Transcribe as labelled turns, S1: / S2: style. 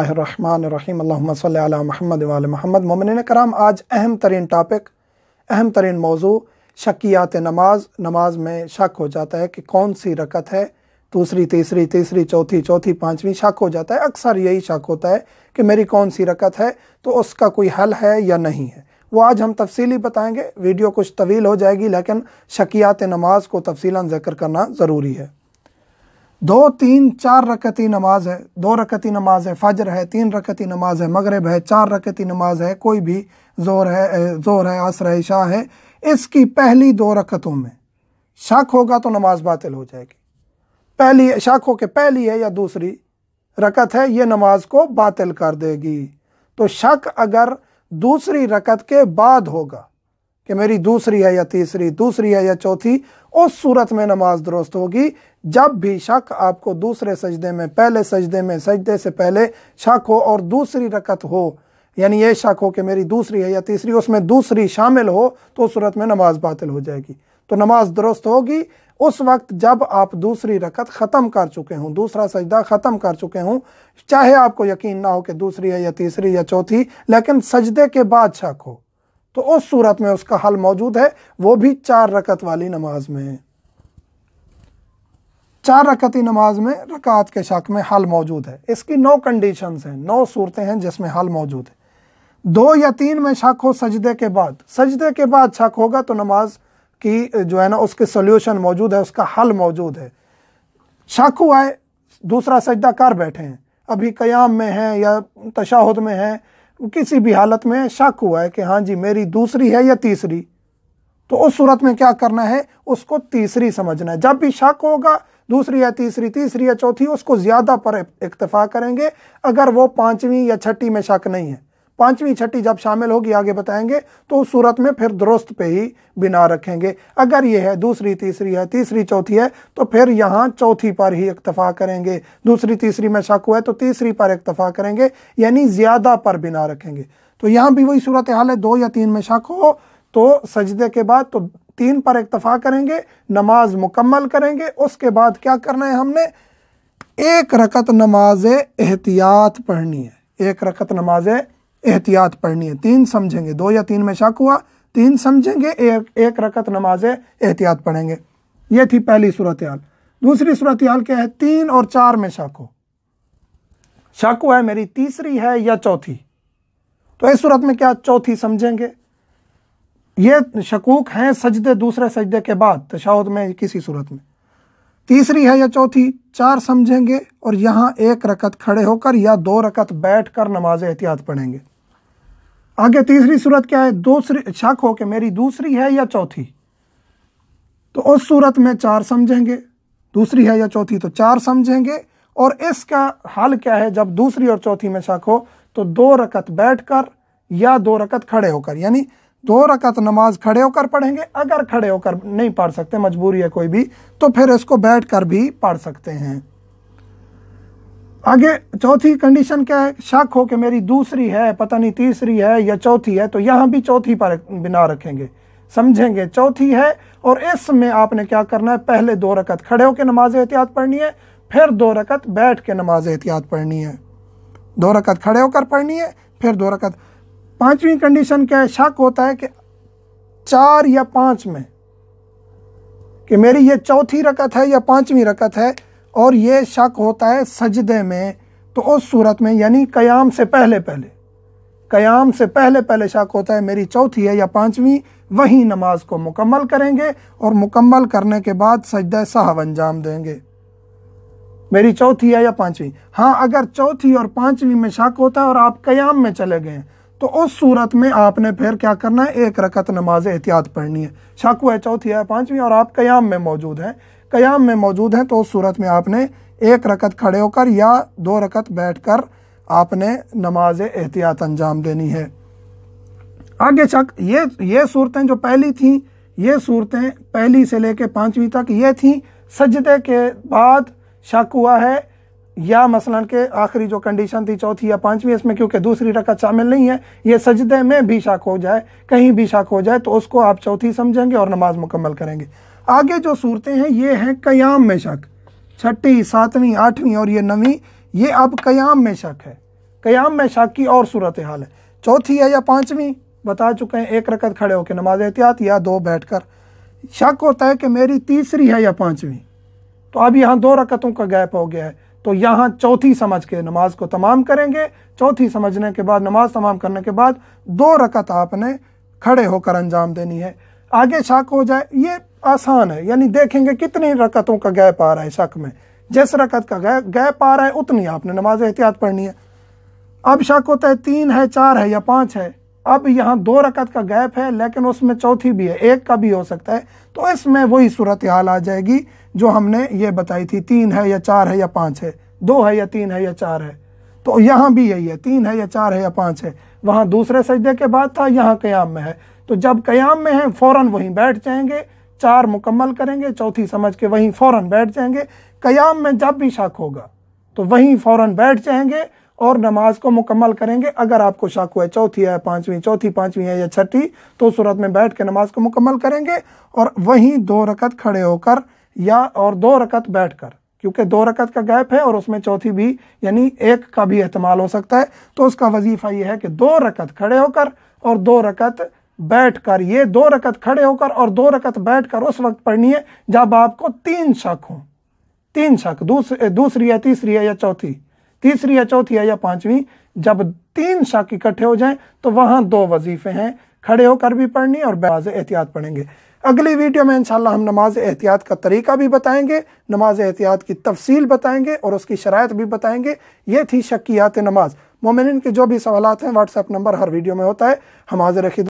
S1: रहमान महमद वाल महमद ममिन कराम आज अहम तरीन टॉपिक अहम तरीन मौजू शक्यात नमाज नमाज में शक हो जाता है कि कौन सी रकत है दूसरी तीसरी तीसरी चौथी चौथी पाँचवीं शक हो जाता है अक्सर यही शक होता है कि मेरी कौन सी रकत है तो उसका कोई हल है या नहीं है वो आज हम तफसीली बताएंगे वीडियो कुछ तवील हो जाएगी लेकिन शकियात नमाज को तफसीला जिक्र करना ज़रूरी है दो तीन चार रकती नमाज है दो रकती नमाज है फजर है तीन रकती नमाज है मगरब है चार रकती नमाज है कोई भी जोर है जोर है असर है शाह है इसकी पहली दो रकतों में शक होगा तो नमाज बातिल हो जाएगी पहली शक हो के पहली है या दूसरी रकत है ये नमाज को बातिल कर देगी तो शक अगर दूसरी रकत के बाद होगा कि मेरी दूसरी है या तीसरी दूसरी है या चौथी उस सूरत में नमाज दुरुस्त होगी जब भी शक आपको दूसरे सजदे में पहले सजदे में सजदे से पहले शक हो और दूसरी रकत हो यानी ये शक हो कि मेरी दूसरी है या तीसरी उसमें दूसरी शामिल हो तो सूरत में नमाज बातिल हो जाएगी तो नमाज दुरुस्त होगी उस वक्त जब आप दूसरी रकत ख़त्म कर चुके हों दूसरा सजदा ख़त्म कर चुके हों चाहे आपको यकीन ना हो कि दूसरी है या तीसरी या चौथी लेकिन सजदे के बाद शक हो तो उस सूरत में उसका हल मौजूद है वो भी चार रकत वाली नमाज में चार रकती नमाज में रकात के शक में हल मौजूद है इसकी नौ कंडीशन हैं नौ सूरतें हैं जिसमें हल मौजूद है दो या तीन में शक हो सजदे के बाद सजदे के बाद शक होगा तो नमाज की जो है ना उसके सोल्यूशन मौजूद है उसका हल मौजूद है शक हुआ है दूसरा सजदा कर बैठे हैं अभी कयाम में हैं या तशाहद में हैं किसी भी हालत में शक हुआ है कि हाँ जी मेरी दूसरी है या तीसरी तो उस सूरत में क्या करना है उसको तीसरी समझना है जब भी शक होगा दूसरी या तीसरी तीसरी या चौथी उसको ज़्यादा पर इक्तफा करेंगे अगर वो पाँचवीं या छठी में शक नहीं है पांचवी छठी जब शामिल होगी आगे बताएंगे तो उस सूरत में फिर दुरुस्त पे ही बिना रखेंगे अगर ये है दूसरी तीसरी है तीसरी चौथी है तो फिर यहाँ चौथी पर ही इक्तफा करेंगे दूसरी तीसरी में शक हुआ है तो तीसरी पर इक्तफा करेंगे यानी ज़्यादा पर बिना रखेंगे तो यहाँ भी वही सूरत हाल है दो या तीन में शक हो तो सजदे के बाद तो तीन पर इक्तफा करेंगे नमाज मुकम्मल करेंगे उसके बाद क्या करना है हमने एक रकत नमाज एहतियात पढ़नी है एक रकत नमाज एहतियात पढ़नी है तीन समझेंगे दो या तीन में शक हुआ तीन समझेंगे एक, एक रकत नमाज एहतियात पढ़ेंगे ये थी पहली सूरत हाल दूसरी सूरत हाल क्या है तीन और चार में शक हो शक हुआ है मेरी तीसरी है या चौथी तो इस सूरत में क्या चौथी समझेंगे ये शकूक हैं सजदे दूसरे सजदे के बाद तशाहद में किसी सूरत में तीसरी है या चौथी चार समझेंगे और यहाँ एक रकत खड़े होकर या दो रकत बैठ कर नमाज एहतियात पढ़ेंगे आगे तीसरी सूरत क्या है दूसरी शक हो कि मेरी दूसरी है या चौथी तो उस सूरत में चार समझेंगे दूसरी है या चौथी तो चार समझेंगे और इसका हाल क्या है जब दूसरी और चौथी में शक हो तो दो रकत बैठ कर या दो रकत खड़े होकर यानी दो रकत नमाज खड़े होकर पढ़ेंगे अगर खड़े होकर नहीं पढ़ सकते मजबूरी है कोई भी तो फिर इसको बैठ कर भी पढ़ सकते हैं आगे चौथी कंडीशन क्या है शक हो कि मेरी दूसरी है पता नहीं तीसरी है या चौथी है तो यहां भी चौथी पर बिना रखेंगे समझेंगे चौथी है और इसमें आपने क्या करना है पहले दो रकत खड़े होकर नमाज एहतियात पढ़नी है फिर दो रकत बैठ के नमाज एहतियात पढ़नी है दो रकत खड़े होकर पढ़नी है फिर दो रकत पांचवी कंडीशन क्या है शक होता है कि चार या पांच में कि मेरी ये चौथी रकत है या पांचवी रकत है और ये शक होता है सजदे में तो उस सूरत में यानी क़याम से पहले पहले क़याम से पहले पहले शक होता है मेरी चौथी है या पांचवी वही नमाज को मुकम्मल करेंगे और मुकम्मल करने के बाद सजद साहब अंजाम देंगे मेरी चौथी है या पांचवी हाँ अगर चौथी और पांचवी में शक होता है और आप क़याम में चले गए तो उस सूरत में आपने फिर क्या करना है एक रकत नमाज एहतियात पढ़नी है शक हुआ है चौथी है पांचवी और आप क़याम में मौजूद हैं क़याम में मौजूद हैं तो उस सूरत में आपने एक रकत खड़े होकर या दो रकत बैठ कर आपने नमाज एहतियात अंजाम देनी है आगे शक ये ये सूरतें जो पहली थीं ये सूरतें पहली से लेकर पाँचवीं तक ये थीं सजदे के बाद शक हुआ है या मसलन के आखिरी जो कंडीशन थी चौथी या पांचवी इसमें क्योंकि दूसरी रकत शामिल नहीं है ये सजदे में भी शक हो जाए कहीं भी शक हो जाए तो उसको आप चौथी समझेंगे और नमाज मुकम्मल करेंगे आगे जो सूरतें हैं ये हैं कयाम में शक छठी सातवीं आठवीं और ये नवीं ये अब कयाम में शक है कयाम में शक की और सूरत हाल है चौथी है या पाँचवीं बता चुके हैं एक रकत खड़े होकर नमाज एहतियात या दो बैठ कर शक होता है कि मेरी तीसरी है या पाँचवीं तो अब यहाँ दो रकतों का गैप हो गया है तो यहाँ चौथी समझ के नमाज को तमाम करेंगे चौथी समझने के बाद नमाज तमाम करने के बाद दो रकत आपने खड़े होकर अंजाम देनी है आगे शक हो जाए ये आसान है यानी देखेंगे कितनी रकतों का गैप आ रहा है शक में जिस रकत का गैप गैप आ रहा है उतनी आपने नमाज एहतियात पढ़नी है अब शक होता है तीन है चार है या पाँच है अब यहाँ दो रकत का गैप है लेकिन उसमें चौथी भी है एक का भी हो सकता है तो इसमें वही सूरत हाल आ जाएगी जो हमने ये बताई थी तीन है या चार है या पाँच है दो है या तीन है या चार है तो यहाँ भी यही है तीन है या चार है या पाँच है वहाँ दूसरे सजदे के बाद था यहाँ क्याम में है तो जब क़याम में हैं फ़ौर वहीं बैठ जाएंगे चार मुकम्मल करेंगे चौथी समझ के वहीं फ़ौर बैठ जाएंगे क़याम में जब भी शक होगा तो वहीं फ़ौर बैठ जाएंगे और नमाज को मुकम्मल करेंगे अगर आपको शक हुआ चौथी है पाँचवीं चौथी पाँचवीं है या छठी तो सूरत में बैठ के नमाज को मुकम्मल करेंगे और वहीं दो रकत खड़े होकर या और दो रकत बैठ कर क्योंकि दो रकत का गैप है और उसमें चौथी भी यानी एक का भी अहतमाल हो सकता है तो उसका वजीफ़ा यह है कि दो रकत खड़े होकर और दो रकत बैठकर ये दो रकत खड़े होकर और दो रकत बैठकर उस वक्त पढ़नी है जब आपको तीन शक हो तीन शक दूसरी दूसरी या तीसरी है या चौथी तीसरी या चौथी है या पांचवी जब तीन शक इकट्ठे हो जाएं तो वहां दो वजीफे हैं खड़े होकर भी पढ़नी और बाज एहतियात पढ़ेंगे अगली वीडियो में इंशाल्लाह हम नमाज एहतियात का तरीका भी बताएंगे नमाज एहतियात की तफसील बताएंगे और उसकी शरात भी बताएंगे ये थी शक्यात नमाज मोमिन के जो भी सवाल हैं व्हाट्सएप नंबर हर वीडियो में होता है हम हाजिर